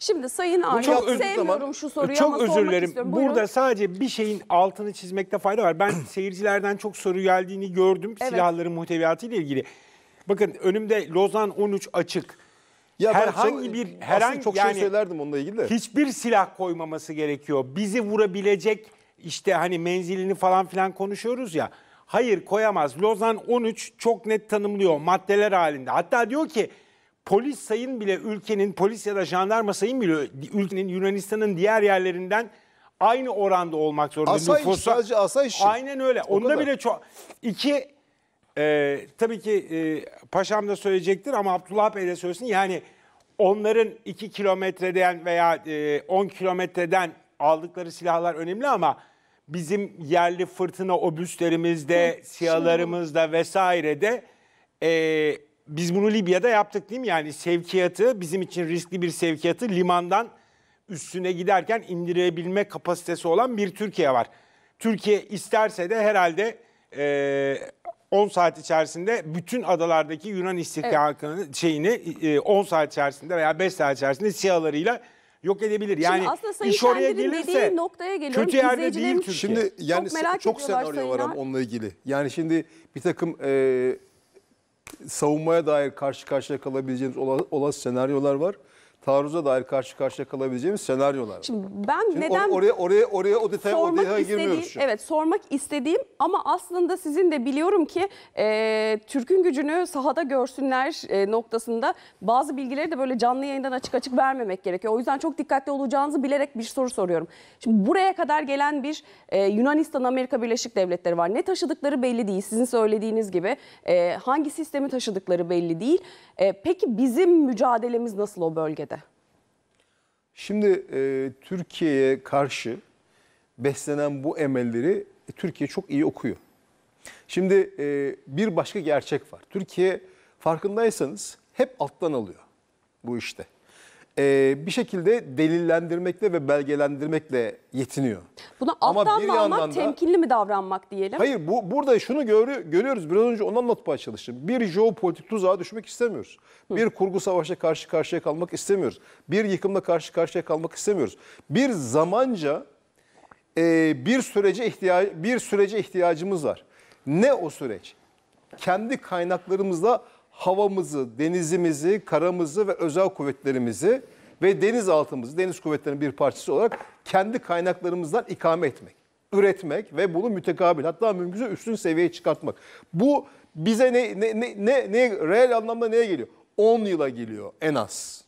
Şimdi Sayın Arif çok sevmiyorum şu soruyu çok ama özür dilerim. istiyorum. Buyurun. Burada sadece bir şeyin altını çizmekte fayda var. Ben seyircilerden çok soru geldiğini gördüm evet. silahların muhteviyatı ile ilgili. Bakın önümde Lozan 13 açık. Ya herhangi çok, bir herhangi çok şey yani, şey söylerdim onunla ilgili de. Hiçbir silah koymaması gerekiyor. Bizi vurabilecek işte hani menzilini falan filan konuşuyoruz ya. Hayır koyamaz. Lozan 13 çok net tanımlıyor maddeler halinde. Hatta diyor ki polis sayın bile ülkenin polis ya da jandarma sayın bile ülkenin Yunanistan'ın diğer yerlerinden aynı oranda olmak zorunda. Asayiş Nüfusa, sadece asayiş. Aynen öyle. O Onda kadar. bile çok. İki e, tabii ki e, paşam da söyleyecektir ama Abdullah Bey de söylesin. Yani onların iki kilometreden veya e, 10 kilometreden aldıkları silahlar önemli ama bizim yerli fırtına obüslerimizde, şey siyalarımızda vesairede e, biz bunu Libya'da yaptık değil mi? Yani sevkiyatı bizim için riskli bir sevkiyatı limandan üstüne giderken indirebilme kapasitesi olan bir Türkiye var. Türkiye isterse de herhalde e, 10 saat içerisinde bütün adalardaki Yunan istihkakının evet. şeyini e, 10 saat içerisinde veya 5 saat içerisinde siyalarıyla yok edebilir. Yani Şimdi iş oraya gelirse noktaya geliyorum. kötü yerde değil Türkiye. Şimdi yani çok, merak çok senaryo var onunla ilgili. Yani şimdi bir takım e, savunmaya dair karşı karşıya kalabileceğimiz olası senaryolar var taarruza dair karşı karşıya kalabileceğimiz senaryolar. Şimdi ben Şimdi neden or- oraya oraya oraya o detaya sormak o detaya girmiyoruz şu. Evet, sormak istediğim ama aslında sizin de biliyorum ki e, Türk'ün gücünü sahada görsünler e, noktasında bazı bilgileri de böyle canlı yayından açık açık vermemek gerekiyor. O yüzden çok dikkatli olacağınızı bilerek bir soru soruyorum. Şimdi buraya kadar gelen bir e, Yunanistan Amerika Birleşik Devletleri var. Ne taşıdıkları belli değil. Sizin söylediğiniz gibi e, hangi sistemi taşıdıkları belli değil. E, peki bizim mücadelemiz nasıl o bölgede? Şimdi e, Türkiye'ye karşı beslenen bu emelleri e, Türkiye çok iyi okuyor. Şimdi e, bir başka gerçek var. Türkiye farkındaysanız hep alttan alıyor bu işte e, bir şekilde delillendirmekle ve belgelendirmekle yetiniyor. Buna bir yandan da temkinli mi davranmak diyelim? Hayır, bu burada şunu görü, görüyoruz. Biraz önce onu anlatmaya çalıştım. Bir jeopolitik tuzağa düşmek istemiyoruz. Hı. Bir kurgu savaşla karşı karşıya kalmak istemiyoruz. Bir yıkımla karşı karşıya kalmak istemiyoruz. Bir zamanca e, bir sürece ihtiyaç bir sürece ihtiyacımız var. Ne o süreç? Kendi kaynaklarımızla havamızı, denizimizi, karamızı ve özel kuvvetlerimizi ve denizaltımızı, deniz kuvvetlerinin bir parçası olarak kendi kaynaklarımızdan ikame etmek, üretmek ve bunu mütekabil hatta mümkünse üstün seviyeye çıkartmak. Bu bize ne ne ne, ne, ne reel anlamda neye geliyor? 10 yıla geliyor en az.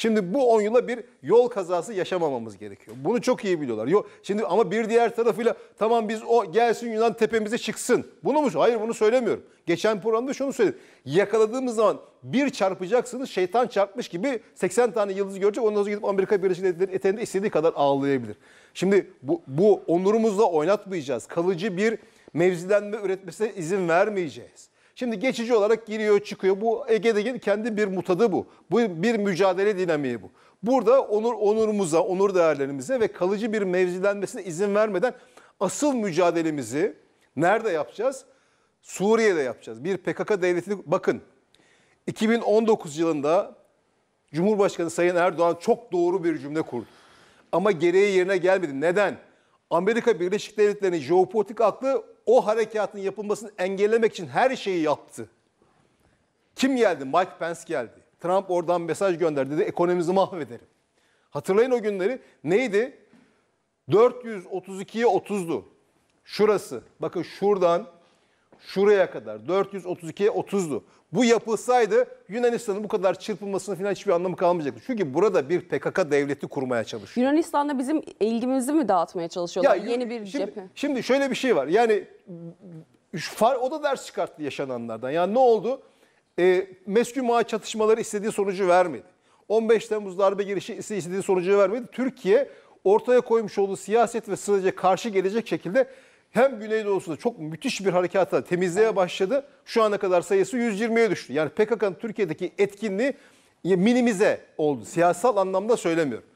Şimdi bu 10 yıla bir yol kazası yaşamamamız gerekiyor. Bunu çok iyi biliyorlar. Yok şimdi ama bir diğer tarafıyla tamam biz o gelsin Yunan tepemize çıksın. Bunu mu? Hayır bunu söylemiyorum. Geçen programda şunu söyledim. Yakaladığımız zaman bir çarpacaksınız şeytan çarpmış gibi 80 tane yıldız görecek. Ondan sonra gidip Amerika Birleşik Devletleri eteğinde istediği kadar ağlayabilir. Şimdi bu, bu onurumuzla oynatmayacağız. Kalıcı bir mevzilenme üretmesine izin vermeyeceğiz. Şimdi geçici olarak giriyor çıkıyor. Bu Ege'de kendi bir mutadı bu. Bu bir mücadele dinamiği bu. Burada onur onurumuza, onur değerlerimize ve kalıcı bir mevzilenmesine izin vermeden asıl mücadelemizi nerede yapacağız? Suriye'de yapacağız. Bir PKK devletini bakın. 2019 yılında Cumhurbaşkanı Sayın Erdoğan çok doğru bir cümle kurdu. Ama gereği yerine gelmedi. Neden? Amerika Birleşik Devletleri'nin jeopolitik aklı o harekatın yapılmasını engellemek için her şeyi yaptı. Kim geldi? Mike Pence geldi. Trump oradan mesaj gönderdi dedi ekonomimizi mahvederim. Hatırlayın o günleri neydi? 432'ye 30'du. Şurası bakın şuradan şuraya kadar 432'ye 30'du. Bu yapılsaydı Yunanistan'ın bu kadar çırpılmasının falan hiçbir anlamı kalmayacaktı. Çünkü burada bir PKK devleti kurmaya çalışıyor. Yunanistan'da bizim ilgimizi mi dağıtmaya çalışıyorlar? Ya, Yeni bir şimdi, cephe. Şimdi şöyle bir şey var. Yani far, o da ders çıkarttı yaşananlardan. Yani ne oldu? E, Meskü Mağa çatışmaları istediği sonucu vermedi. 15 Temmuz darbe girişi istediği sonucu vermedi. Türkiye ortaya koymuş olduğu siyaset ve sürece karşı gelecek şekilde hem Güneydoğu'da çok müthiş bir harekata temizliğe başladı. Şu ana kadar sayısı 120'ye düştü. Yani PKK'nın Türkiye'deki etkinliği minimize oldu. Siyasal anlamda söylemiyorum.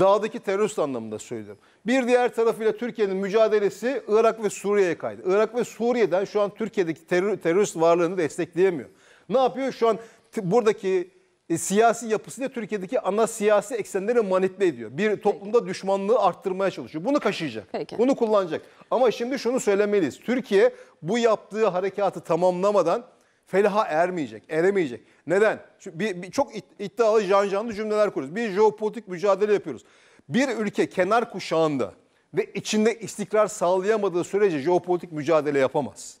Dağdaki terörist anlamında söylüyorum. Bir diğer tarafıyla Türkiye'nin mücadelesi Irak ve Suriye'ye kaydı. Irak ve Suriye'den şu an Türkiye'deki terör, terörist varlığını destekleyemiyor. Ne yapıyor? Şu an buradaki e, siyasi yapısıyla Türkiye'deki ana siyasi eksenleri manipüle ediyor. Bir toplumda Peki. düşmanlığı arttırmaya çalışıyor. Bunu kaşıyacak. Peki. Bunu kullanacak. Ama şimdi şunu söylemeliyiz. Türkiye bu yaptığı harekatı tamamlamadan felaha ermeyecek, eremeyecek. Neden? Çünkü bir, bir, çok iddialı can canlı cümleler kuruyoruz. Bir jeopolitik mücadele yapıyoruz. Bir ülke kenar kuşağında ve içinde istikrar sağlayamadığı sürece jeopolitik mücadele yapamaz.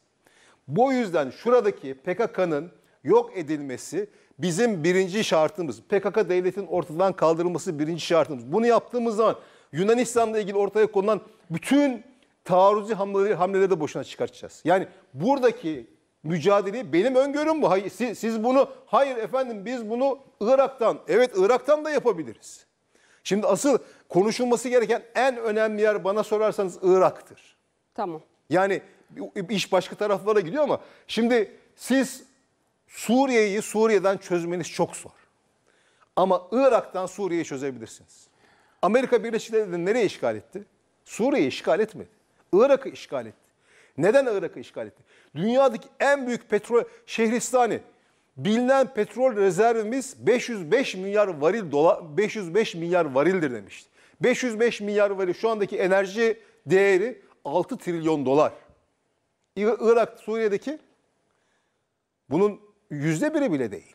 Bu yüzden şuradaki PKK'nın yok edilmesi bizim birinci şartımız. PKK devletin ortadan kaldırılması birinci şartımız. Bunu yaptığımız zaman Yunanistan'la ilgili ortaya konulan bütün taarruzi hamleleri, hamleleri de boşuna çıkartacağız. Yani buradaki mücadeleyi benim öngörüm bu. Hayır, siz, siz bunu hayır efendim biz bunu Irak'tan evet Irak'tan da yapabiliriz. Şimdi asıl konuşulması gereken en önemli yer bana sorarsanız Irak'tır. Tamam. Yani iş başka taraflara gidiyor ama şimdi siz Suriye'yi Suriye'den çözmeniz çok zor. Ama Irak'tan Suriye'yi çözebilirsiniz. Amerika Birleşik Devletleri nereye işgal etti? Suriye'yi işgal etmedi. Irak'ı işgal etti. Neden Irak'ı işgal etti? Dünyadaki en büyük petrol şehristani. Bilinen petrol rezervimiz 505 milyar varil dola 505 milyar varildir demişti. 505 milyar varil şu andaki enerji değeri 6 trilyon dolar. Irak Suriye'deki bunun yüzde biri bile değil.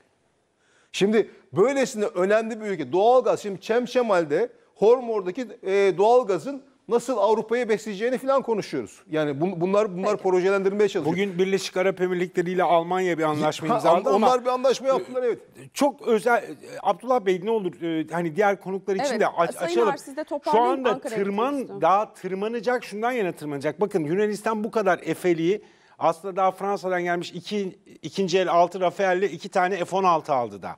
Şimdi böylesine önemli bir ülke doğalgaz şimdi Çemşemal'de Hormor'daki e, doğalgazın nasıl Avrupa'yı besleyeceğini falan konuşuyoruz. Yani bun, bunlar bunlar Peki. projelendirmeye çalışıyor. Bugün Birleşik Arap Emirlikleri ile Almanya bir anlaşma ha, imzaladı onlar ama onlar bir anlaşma yaptılar evet. Ee, çok özel e, Abdullah Bey ne olur e, hani diğer konuklar için evet, de e, aç, Sayın açalım. Ar, Şu anda Ankara'ya tırman daha tırmanacak şundan yana tırmanacak. Bakın Yunanistan bu kadar efeliği aslında daha Fransa'dan gelmiş iki, ikinci el 6 Rafael'le iki tane F-16 aldı da.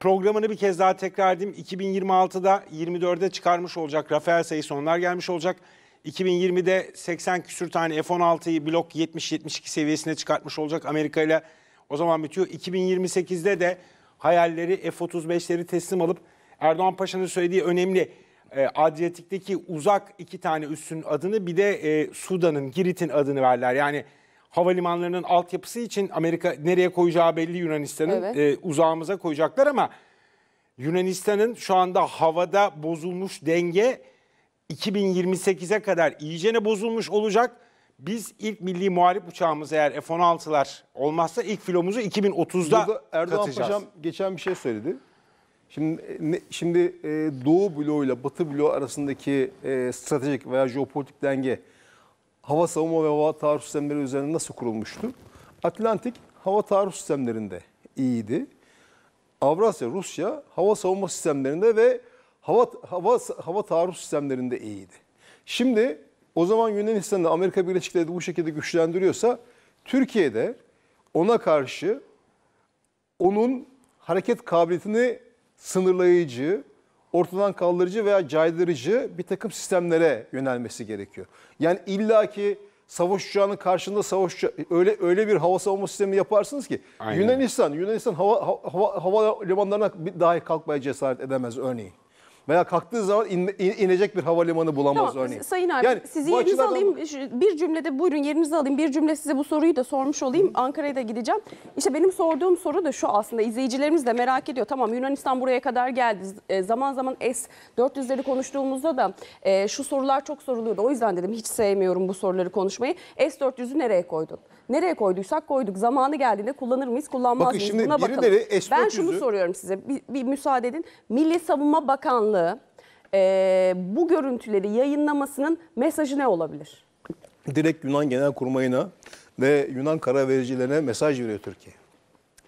Programını bir kez daha tekrar edeyim. 2026'da 24'de çıkarmış olacak Rafael sayısı onlar gelmiş olacak. 2020'de 80 küsür tane F-16'yı blok 70-72 seviyesine çıkartmış olacak Amerika ile. O zaman bitiyor. 2028'de de hayalleri F-35'leri teslim alıp Erdoğan Paşa'nın söylediği önemli e, Adriyatik'teki uzak iki tane üssün adını bir de e, Sudan'ın, Girit'in adını verler. Yani havalimanlarının altyapısı için Amerika nereye koyacağı belli Yunanistan'ın evet. e, uzağımıza koyacaklar ama Yunanistan'ın şu anda havada bozulmuş denge 2028'e kadar iyicene bozulmuş olacak. Biz ilk milli muharip uçağımız eğer F-16'lar olmazsa ilk filomuzu 2030'da Burada Erdoğan katacağız. Paşam geçen bir şey söyledi. Şimdi ne, şimdi e, Doğu bloğuyla Batı bloğu arasındaki e, stratejik veya jeopolitik denge hava savunma ve hava taarruz sistemleri üzerine nasıl kurulmuştu? Atlantik hava taarruz sistemlerinde iyiydi. Avrasya, Rusya hava savunma sistemlerinde ve hava hava hava taarruz sistemlerinde iyiydi. Şimdi o zaman Yunanistan'da Amerika Birleşik Devletleri bu şekilde güçlendiriyorsa Türkiye'de ona karşı onun hareket kabiliyetini sınırlayıcı, ortadan kaldırıcı veya caydırıcı bir takım sistemlere yönelmesi gerekiyor. Yani illaki savaş uçağının karşında savaş uçağı, öyle öyle bir hava savunma sistemi yaparsınız ki Aynen. Yunanistan Yunanistan hava hava hava limanlarına dahi kalkmaya cesaret edemez örneğin veya kalktığı zaman in, inecek bir havalimanı bulamaz tamam, örneğin. Sayın abi yani, sizi yerinize alayım. Bir cümlede buyurun yerinize alayım. Bir cümle size bu soruyu da sormuş olayım. Ankara'ya da gideceğim. İşte benim sorduğum soru da şu aslında izleyicilerimiz de merak ediyor. Tamam Yunanistan buraya kadar geldi. E, zaman zaman S-400'leri konuştuğumuzda da e, şu sorular çok soruluyordu. O yüzden dedim hiç sevmiyorum bu soruları konuşmayı. S-400'ü nereye koydun? Nereye koyduysak koyduk. Zamanı geldiğinde kullanır mıyız, kullanmaz Bakın mıyız? Şimdi Buna bakalım. Ben şunu soruyorum size. Bir, bir müsaade edin. Milli Savunma Bakanlığı kanalı e, bu görüntüleri yayınlamasının mesajı ne olabilir? Direkt Yunan Genel Kurmayına ve Yunan karar vericilerine mesaj veriyor Türkiye.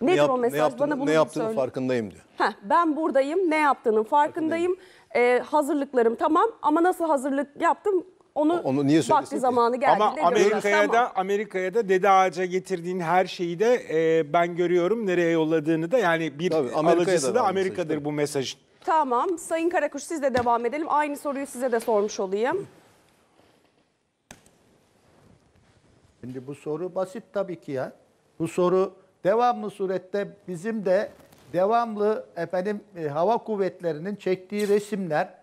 Nedir ne yap, o mesaj? Ne yaptığını, Bana bunu ne yaptığının söyle. farkındayım diyor. Heh, ben buradayım, ne yaptığının farkındayım. farkındayım. Ee, hazırlıklarım tamam ama nasıl hazırlık yaptım onu, onu niye vakti zamanı geldi. Ama Amerika'ya tamam. da Amerika'ya da dede ağaca getirdiğin her şeyi de e, ben görüyorum nereye yolladığını da yani bir Tabii, alıcısı da, da Amerika'dır mesaj, bu mesajın. Tamam. Sayın Karakuş siz de devam edelim. Aynı soruyu size de sormuş olayım. Şimdi bu soru basit tabii ki ya. Bu soru devamlı surette bizim de devamlı efendim e, hava kuvvetlerinin çektiği resimler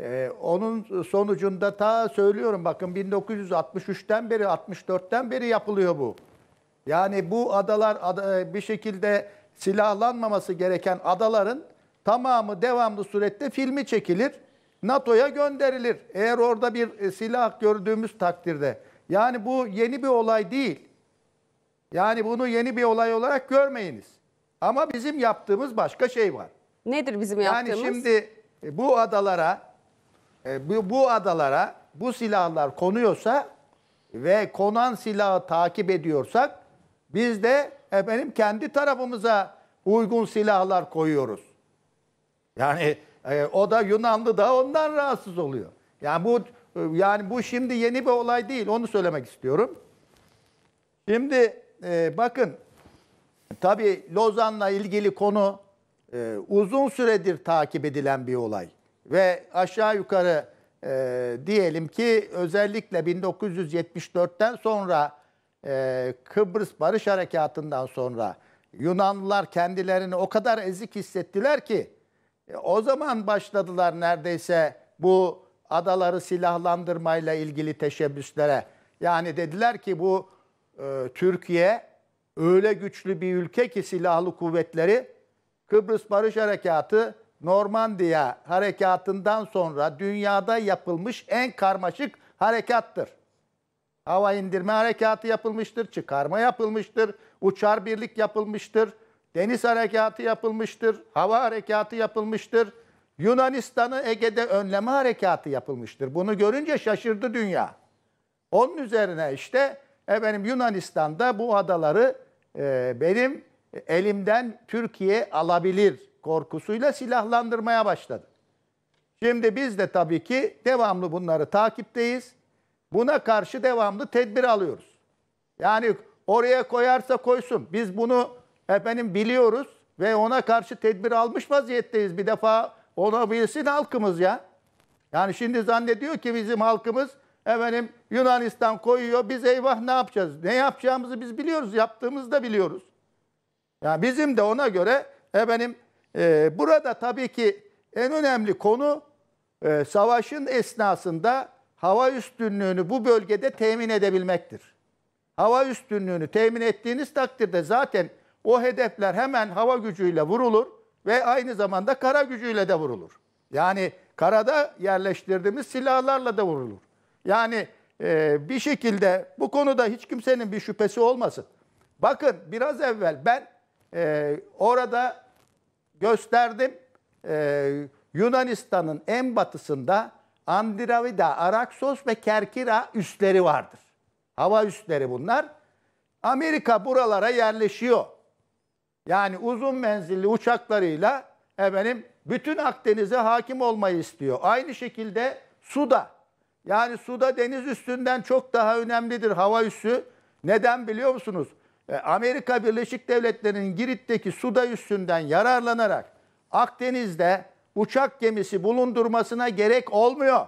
e, onun sonucunda ta söylüyorum bakın 1963'ten beri 64'ten beri yapılıyor bu. Yani bu adalar ada, e, bir şekilde silahlanmaması gereken adaların tamamı devamlı surette filmi çekilir. NATO'ya gönderilir. Eğer orada bir e, silah gördüğümüz takdirde. Yani bu yeni bir olay değil. Yani bunu yeni bir olay olarak görmeyiniz. Ama bizim yaptığımız başka şey var. Nedir bizim yaptığımız? Yani şimdi e, bu adalara e, bu, bu adalara bu silahlar konuyorsa ve konan silahı takip ediyorsak biz de benim kendi tarafımıza uygun silahlar koyuyoruz. Yani e, o da Yunanlı da ondan rahatsız oluyor. Yani bu e, yani bu şimdi yeni bir olay değil. Onu söylemek istiyorum. Şimdi e, bakın tabii Lozan'la ilgili konu e, uzun süredir takip edilen bir olay. Ve aşağı yukarı e, diyelim ki özellikle 1974'ten sonra e, Kıbrıs Barış Harekatı'ndan sonra Yunanlılar kendilerini o kadar ezik hissettiler ki e, o zaman başladılar neredeyse bu adaları silahlandırmayla ilgili teşebbüslere. Yani dediler ki bu e, Türkiye öyle güçlü bir ülke ki silahlı kuvvetleri Kıbrıs Barış Harekatı Normandiya harekatından sonra dünyada yapılmış en karmaşık harekattır. Hava indirme harekatı yapılmıştır, çıkarma yapılmıştır, uçar birlik yapılmıştır. Deniz harekatı yapılmıştır. Hava harekatı yapılmıştır. Yunanistan'ı Ege'de önleme harekatı yapılmıştır. Bunu görünce şaşırdı dünya. Onun üzerine işte efendim Yunanistan'da bu adaları e, benim elimden Türkiye alabilir korkusuyla silahlandırmaya başladı. Şimdi biz de tabii ki devamlı bunları takipteyiz. Buna karşı devamlı tedbir alıyoruz. Yani oraya koyarsa koysun. Biz bunu efendim biliyoruz ve ona karşı tedbir almış vaziyetteyiz. Bir defa ona bilsin halkımız ya. Yani şimdi zannediyor ki bizim halkımız efendim Yunanistan koyuyor. Biz eyvah ne yapacağız? Ne yapacağımızı biz biliyoruz. Yaptığımızı da biliyoruz. Yani bizim de ona göre efendim e, burada tabii ki en önemli konu e, savaşın esnasında hava üstünlüğünü bu bölgede temin edebilmektir. Hava üstünlüğünü temin ettiğiniz takdirde zaten o hedefler hemen hava gücüyle vurulur ve aynı zamanda kara gücüyle de vurulur. Yani karada yerleştirdiğimiz silahlarla da vurulur. Yani e, bir şekilde bu konuda hiç kimsenin bir şüphesi olmasın. Bakın biraz evvel ben e, orada gösterdim e, Yunanistan'ın en batısında Andiravida, Araksos ve Kerkira üsleri vardır. Hava üsleri bunlar. Amerika buralara yerleşiyor. Yani uzun menzilli uçaklarıyla efendim bütün Akdeniz'e hakim olmayı istiyor. Aynı şekilde suda. Yani suda deniz üstünden çok daha önemlidir hava üssü. Neden biliyor musunuz? E, Amerika Birleşik Devletleri'nin Girit'teki suda üstünden yararlanarak Akdeniz'de uçak gemisi bulundurmasına gerek olmuyor.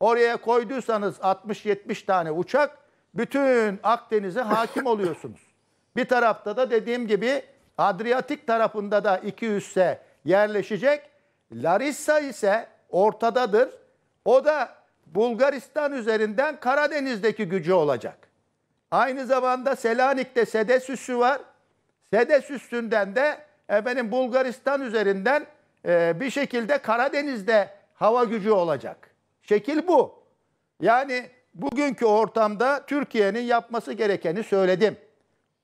Oraya koyduysanız 60-70 tane uçak bütün Akdeniz'e hakim oluyorsunuz. Bir tarafta da dediğim gibi Adriyatik tarafında da 200 ise yerleşecek. Larissa ise ortadadır. O da Bulgaristan üzerinden Karadeniz'deki gücü olacak. Aynı zamanda Selanik'te Sedes üssü var. Sedes üstünden de efendim Bulgaristan üzerinden e, bir şekilde Karadeniz'de hava gücü olacak. Şekil bu. Yani bugünkü ortamda Türkiye'nin yapması gerekeni söyledim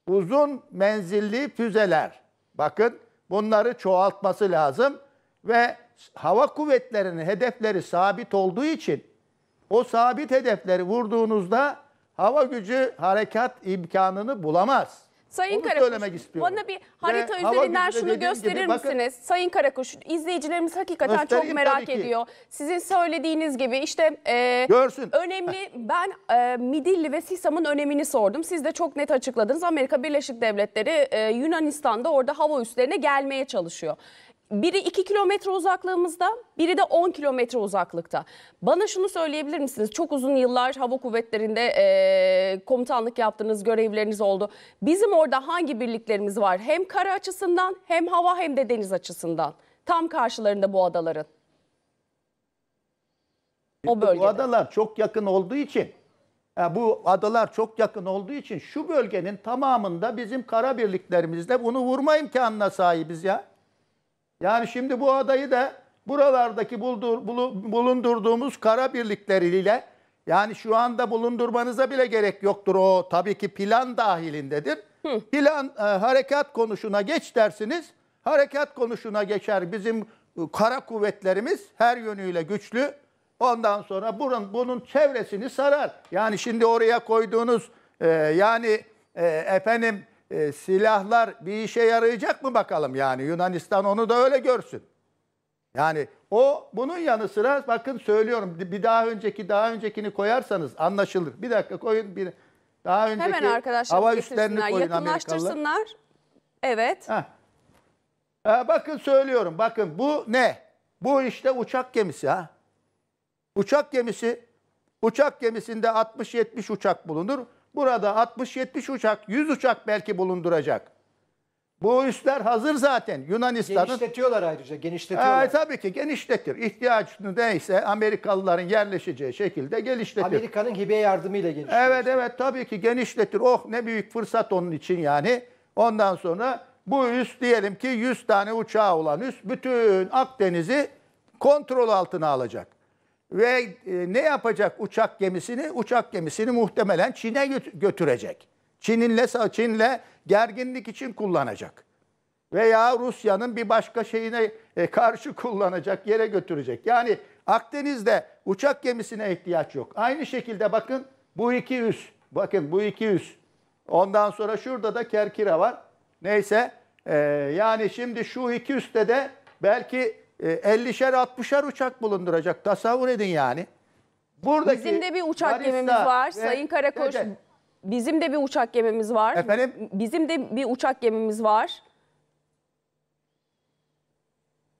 uzun menzilli füzeler. Bakın bunları çoğaltması lazım ve hava kuvvetlerinin hedefleri sabit olduğu için o sabit hedefleri vurduğunuzda hava gücü harekat imkanını bulamaz. Sayın Onu Karakuş, söylemek istiyorum. Bana bir harita Ve üzerinden şunu gösterir gibi, bakın, misiniz? Sayın Karakuş, izleyicilerimiz hakikaten çok merak ediyor. Sizin söylediğiniz gibi işte e, Görsün. önemli ben e, Midilli ve Sisam'ın önemini sordum. Siz de çok net açıkladınız. Amerika Birleşik Devletleri e, Yunanistan'da orada hava üslerine gelmeye çalışıyor biri 2 kilometre uzaklığımızda, biri de 10 kilometre uzaklıkta. Bana şunu söyleyebilir misiniz? Çok uzun yıllar hava kuvvetlerinde e, komutanlık yaptığınız görevleriniz oldu. Bizim orada hangi birliklerimiz var? Hem kara açısından hem hava hem de deniz açısından. Tam karşılarında bu adaların. O bölgede. Bu adalar çok yakın olduğu için e, bu adalar çok yakın olduğu için şu bölgenin tamamında bizim kara birliklerimizle bunu vurma imkanına sahibiz ya. Yani şimdi bu adayı da buralardaki buldur, bulundurduğumuz kara birlikleriyle yani şu anda bulundurmanıza bile gerek yoktur o tabii ki plan dahilindedir. Hı. Plan e, harekat konuşuna geç dersiniz. Harekat konuşuna geçer bizim e, kara kuvvetlerimiz her yönüyle güçlü. Ondan sonra bunun, bunun çevresini sarar. Yani şimdi oraya koyduğunuz e, yani e, efendim e, silahlar bir işe yarayacak mı bakalım yani Yunanistan onu da öyle görsün. Yani o bunun yanı sıra bakın söylüyorum bir daha önceki daha öncekini koyarsanız anlaşılır. Bir dakika koyun bir daha önceki Hemen arkadaşlar hava üstlerini koyun yakınlaştırsınlar. Evet. Ha. Ha, e, bakın söylüyorum bakın bu ne? Bu işte uçak gemisi ha. Uçak gemisi uçak gemisinde 60-70 uçak bulunur. Burada 60-70 uçak, 100 uçak belki bulunduracak. Bu üsler hazır zaten Yunanistan'ın. Genişletiyorlar ayrıca, genişletiyorlar. E, tabii ki genişletir. İhtiyacını neyse Amerikalıların yerleşeceği şekilde genişletir. Amerika'nın hibe yardımıyla genişletir. Evet evet tabii ki genişletir. Oh ne büyük fırsat onun için yani. Ondan sonra bu üs diyelim ki 100 tane uçağı olan üs bütün Akdeniz'i kontrol altına alacak ve e, ne yapacak uçak gemisini? Uçak gemisini muhtemelen Çin'e götürecek. Çin'inle Çin'le gerginlik için kullanacak. Veya Rusya'nın bir başka şeyine e, karşı kullanacak, yere götürecek. Yani Akdeniz'de uçak gemisine ihtiyaç yok. Aynı şekilde bakın bu iki üs. Bakın bu iki üs. Ondan sonra şurada da Kerkira var. Neyse e, yani şimdi şu iki üstte de belki 50'şer e, 60'şer uçak bulunduracak. Tasavvur edin yani. Buradaki Bizim de bir uçak Larissa gemimiz var. ve- Sayın Karakoç Evet. bizim de bir uçak gemimiz var. Efendim? Bizim de bir uçak gemimiz var.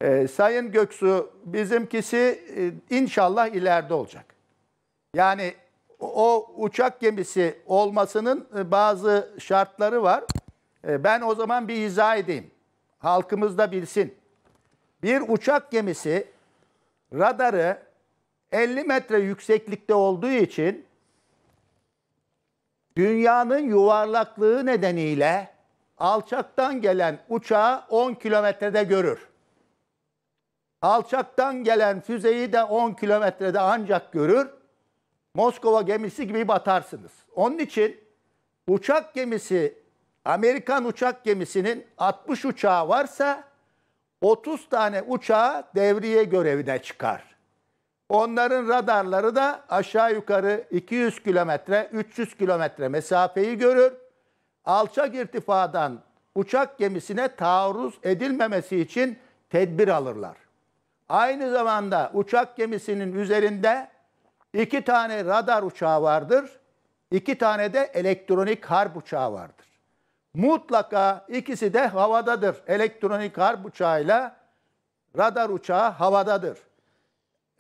Ee, Sayın Göksu bizimkisi e, inşallah ileride olacak. Yani o- uçak gemisi olmasının e, bazı şartları var. Ben o zaman bir izah edeyim. Halkımız da bilsin. Bir uçak gemisi radarı 50 metre yükseklikte olduğu için dünyanın yuvarlaklığı nedeniyle alçaktan gelen uçağı 10 kilometrede görür. Alçaktan gelen füzeyi de 10 kilometrede ancak görür. Moskova gemisi gibi batarsınız. Onun için uçak gemisi, Amerikan uçak gemisinin 60 uçağı varsa 30 tane uçağı devriye görevine çıkar. Onların radarları da aşağı yukarı 200 kilometre, 300 kilometre mesafeyi görür. Alçak irtifadan uçak gemisine taarruz edilmemesi için tedbir alırlar. Aynı zamanda uçak gemisinin üzerinde iki tane radar uçağı vardır. iki tane de elektronik harp uçağı vardır. Mutlaka ikisi de havadadır. Elektronik harp uçağıyla radar uçağı havadadır.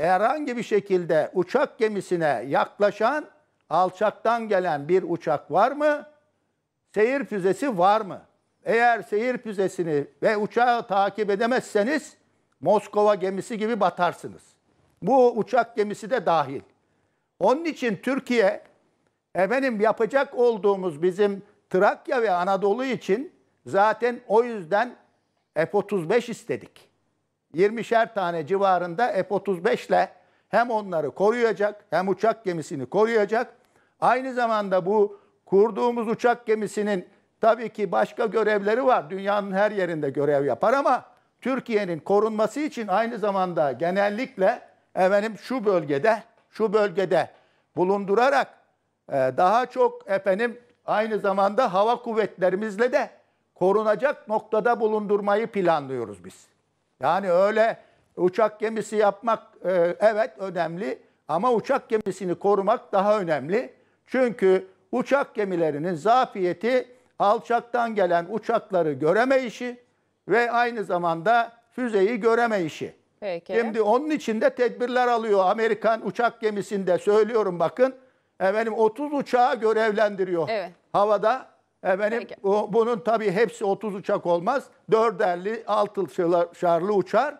Herhangi bir şekilde uçak gemisine yaklaşan alçaktan gelen bir uçak var mı? Seyir füzesi var mı? Eğer seyir füzesini ve uçağı takip edemezseniz Moskova gemisi gibi batarsınız. Bu uçak gemisi de dahil. Onun için Türkiye efendim yapacak olduğumuz bizim Trakya ve Anadolu için zaten o yüzden F-35 istedik. 20'şer tane civarında F-35 ile hem onları koruyacak hem uçak gemisini koruyacak. Aynı zamanda bu kurduğumuz uçak gemisinin tabii ki başka görevleri var. Dünyanın her yerinde görev yapar ama Türkiye'nin korunması için aynı zamanda genellikle efendim şu bölgede şu bölgede bulundurarak e, daha çok efendim aynı zamanda hava kuvvetlerimizle de korunacak noktada bulundurmayı planlıyoruz biz. Yani öyle uçak gemisi yapmak e, evet önemli ama uçak gemisini korumak daha önemli. Çünkü uçak gemilerinin zafiyeti alçaktan gelen uçakları göremeyişi ve aynı zamanda füzeyi göremeyişi. Peki. Şimdi onun için de tedbirler alıyor Amerikan uçak gemisinde söylüyorum bakın efendim 30 uçağı görevlendiriyor. Evet. Havada efendim Peki. bunun tabii hepsi 30 uçak olmaz. 4 450 6 şarlı uçar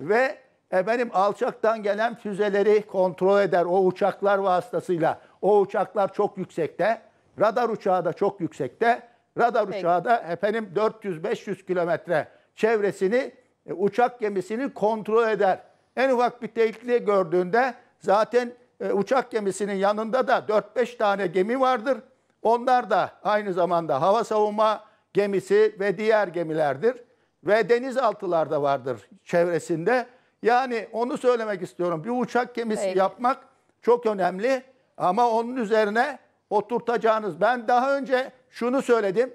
ve efendim alçaktan gelen füzeleri kontrol eder o uçaklar vasıtasıyla. O uçaklar çok yüksekte. Radar uçağı da çok yüksekte. Radar Peki. uçağı da efendim 400-500 kilometre çevresini e, uçak gemisini kontrol eder. En ufak bir tehlike gördüğünde zaten e, uçak gemisinin yanında da 4-5 tane gemi vardır. Onlar da aynı zamanda hava savunma gemisi ve diğer gemilerdir. Ve denizaltılar da vardır çevresinde. Yani onu söylemek istiyorum. Bir uçak gemisi Peki. yapmak çok önemli ama onun üzerine oturtacağınız. Ben daha önce şunu söyledim.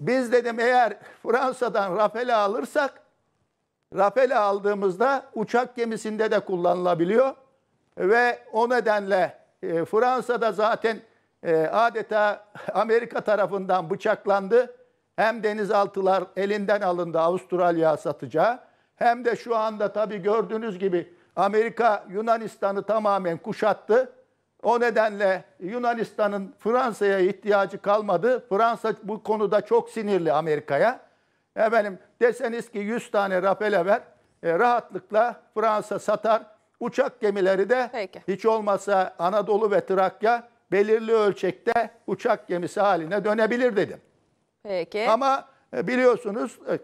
Biz dedim eğer Fransa'dan Rafale alırsak Rafale aldığımızda uçak gemisinde de kullanılabiliyor. Ve o nedenle e, Fransa'da zaten e, adeta Amerika tarafından bıçaklandı. Hem denizaltılar elinden alındı Avustralya satacağı. Hem de şu anda tabii gördüğünüz gibi Amerika Yunanistan'ı tamamen kuşattı. O nedenle Yunanistan'ın Fransa'ya ihtiyacı kalmadı. Fransa bu konuda çok sinirli Amerika'ya. Efendim deseniz ki 100 tane Rafale ver, e, rahatlıkla Fransa satar. Uçak gemileri de Peki. hiç olmazsa Anadolu ve Trakya belirli ölçekte uçak gemisi haline dönebilir dedim. Peki. Ama e, biliyorsunuz e,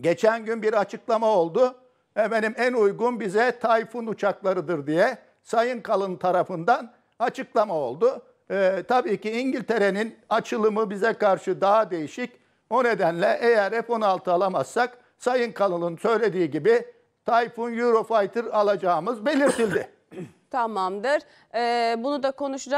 geçen gün bir açıklama oldu. Efendim en uygun bize Tayfun uçaklarıdır diye Sayın Kalın tarafından açıklama oldu. Ee, tabii ki İngiltere'nin açılımı bize karşı daha değişik. O nedenle eğer F-16 alamazsak Sayın Kalın'ın söylediği gibi Tayfun Eurofighter alacağımız belirtildi. Tamamdır. Ee, bunu da konuşacağız.